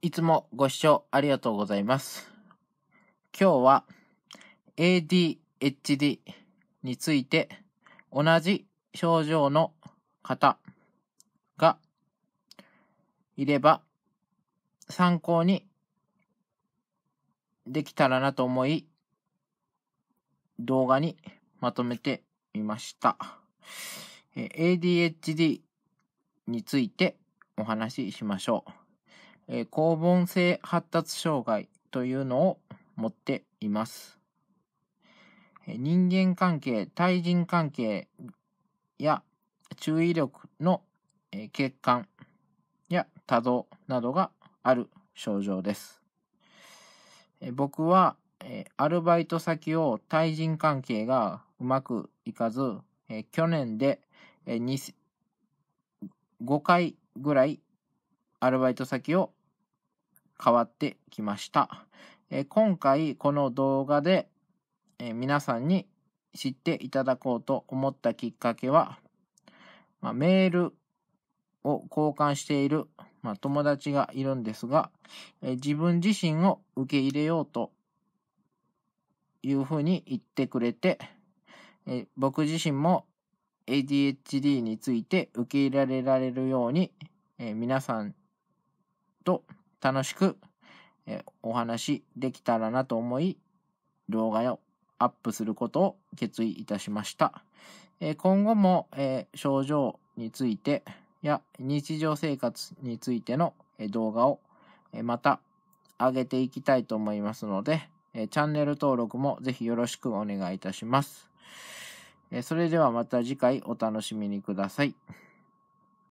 いつもご視聴ありがとうございます。今日は ADHD について同じ症状の方がいれば参考にできたらなと思い動画にまとめてみました。ADHD についてお話ししましょう。え高分性発達障害というのを持っています。人間関係、対人関係や注意力の欠陥や多動などがある症状です。僕はアルバイト先を対人関係がうまくいかず、去年で5回ぐらいアルバイト先を変わってきました。え今回この動画で、え皆さんに知っていただこうと思ったきっかけは、まあ、メールを交換している、まあ、友達がいるんですが、え自分自身を受け入れようというふうに言ってくれて、え僕自身も ADHD について受け入れられるように、え皆さんと楽しくお話できたらなと思い、動画をアップすることを決意いたしました。今後も症状についてや日常生活についての動画をまた上げていきたいと思いますので、チャンネル登録もぜひよろしくお願いいたします。それではまた次回お楽しみにください。